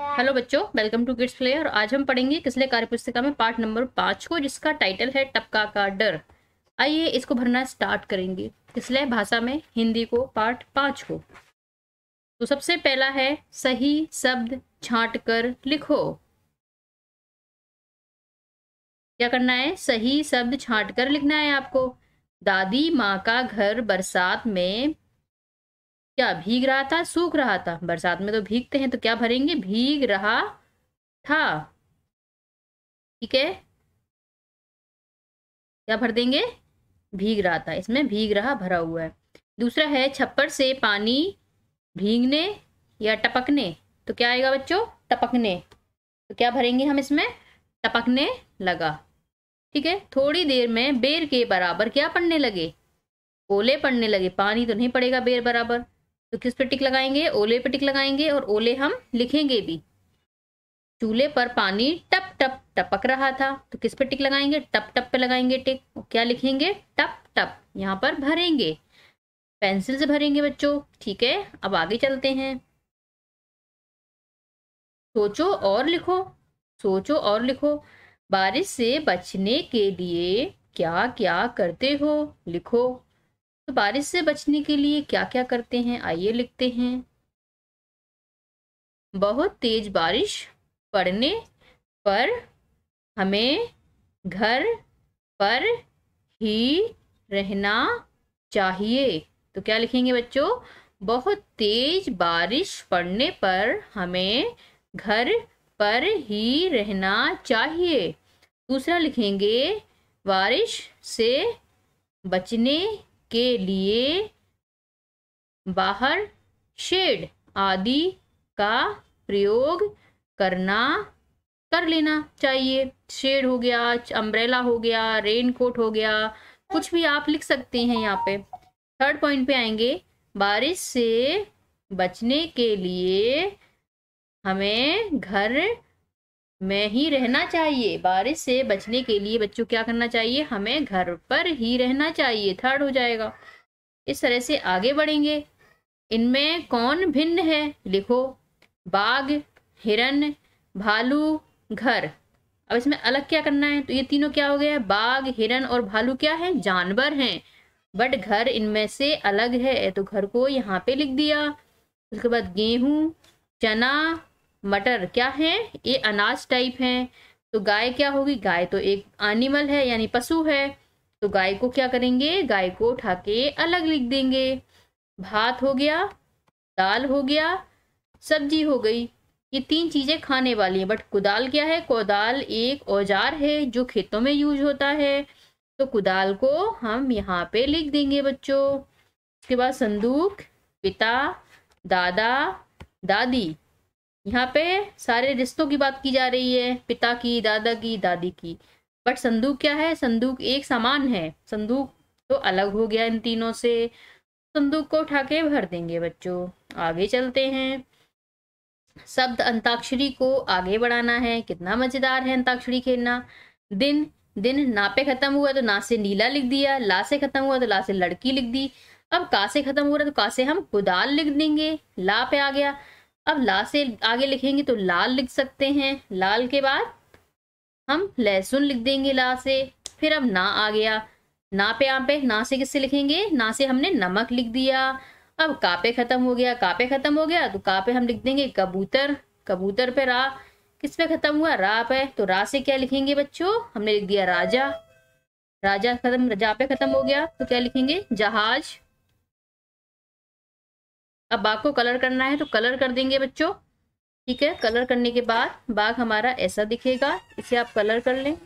hello बच्चों welcome to kids play और आज हम पढ़ेंगे किसले पुस्तिका में पार्ट नंबर पाँच को जिसका टाइटल है टपका का डर आइए इसको भरना स्टार्ट करेंगे किसले भाषा में हिंदी को पार्ट पाँच को तो सबसे पहला है सही शब्द छाट कर लिखो क्या करना है सही शब्द छाट कर लिखना है आपको दादी माँ का घर बरसात में क्या भीग रहा था सूख रहा था बरसात में तो भीगते हैं तो क्या भरेंगे भीग रहा था ठीक है क्या भर देंगे भीग रहा था इसमें भीग रहा भरा हुआ है दूसरा है छप्पर से पानी भीगने या टपकने तो क्या आएगा बच्चों टपकने तो क्या भरेंगे हम इसमें टपकने लगा ठीक है थोड़ी देर में बेर के बराबर क्या पड़ने लगे ओले पड़ने लगे पानी तो नहीं पड़ेगा बेर बराबर तो किस पे टिक लगाएंगे ओले पे टिक लगाएंगे और ओले हम लिखेंगे भी चूल्हे पर पानी टप टप टपक रहा था तो किस पे टिक लगाएंगे टप टप पे लगाएंगे टिक क्या लिखेंगे टप टप यहाँ पर भरेंगे पेंसिल से भरेंगे बच्चों ठीक है अब आगे चलते हैं सोचो और लिखो सोचो और लिखो बारिश से बचने के लिए क्या क्या करते हो लिखो तो बारिश से बचने के लिए क्या क्या करते हैं आइए लिखते हैं बहुत तेज बारिश पड़ने पर हमें घर पर ही रहना चाहिए तो क्या लिखेंगे बच्चों बहुत तेज बारिश पड़ने पर हमें घर पर ही रहना चाहिए दूसरा लिखेंगे बारिश से बचने के लिए बाहर शेड आदि का प्रयोग करना कर लेना चाहिए शेड हो गया अम्ब्रेला हो गया रेन कोट हो गया कुछ भी आप लिख सकते हैं यहाँ पे थर्ड पॉइंट पे आएंगे बारिश से बचने के लिए हमें घर में ही रहना चाहिए बारिश से बचने के लिए बच्चों क्या करना चाहिए हमें घर पर ही रहना चाहिए थर्ड हो जाएगा इस तरह से आगे बढ़ेंगे इनमें कौन भिन्न है लिखो बाघ हिरन भालू घर अब इसमें अलग क्या करना है तो ये तीनों क्या हो गया बाघ हिरन और भालू क्या है जानवर हैं बट घर इनमें से अलग है तो घर को यहाँ पे लिख दिया उसके बाद गेहूं चना मटर क्या है ये अनाज टाइप है तो गाय क्या होगी गाय तो एक एनिमल है यानी पशु है तो गाय को क्या करेंगे गाय को उठा के अलग लिख देंगे भात हो गया दाल हो गया सब्जी हो गई ये तीन चीज़ें खाने वाली हैं बट कुदाल क्या है कुदाल एक औजार है जो खेतों में यूज होता है तो कुदाल को हम यहाँ पे लिख देंगे बच्चों उसके बाद संदूक पिता दादा दादी यहाँ पे सारे रिश्तों की बात की जा रही है पिता की दादा की दादी की बट संदूक क्या है संदूक एक समान है संदूक तो अलग हो गया इन तीनों से संदूक को उठा के भर देंगे बच्चों आगे चलते हैं शब्द अंताक्षरी को आगे बढ़ाना है कितना मजेदार है अंताक्षरी खेलना दिन दिन ना पे खत्म हुआ तो ना से नीला लिख दिया ला से खत्म हुआ तो ला से लड़की लिख दी अब का से खत्म हो रहा तो का से हम कुदाल लिख देंगे ला पे आ गया अब ला से आगे लिखेंगे तो लाल लिख सकते हैं लाल के बाद हम लहसुन लिख देंगे ला से फिर अब ना आ गया ना पे यहाँ पे ना से किससे लिखेंगे ना से हमने नमक लिख दिया अब कापे खत्म हो गया कापे खत्म हो गया तो कापे हम लिख देंगे कबूतर कबूतर पे रा किस पे खत्म हुआ रा पे तो रा से क्या लिखेंगे बच्चों हमने लिख दिया राजा राजा खत्म राजा पे खत्म हो गया तो क्या लिखेंगे जहाज अब बाघ को कलर करना है तो कलर कर देंगे बच्चों ठीक है कलर करने के बाद बाघ हमारा ऐसा दिखेगा इसे आप कलर कर लें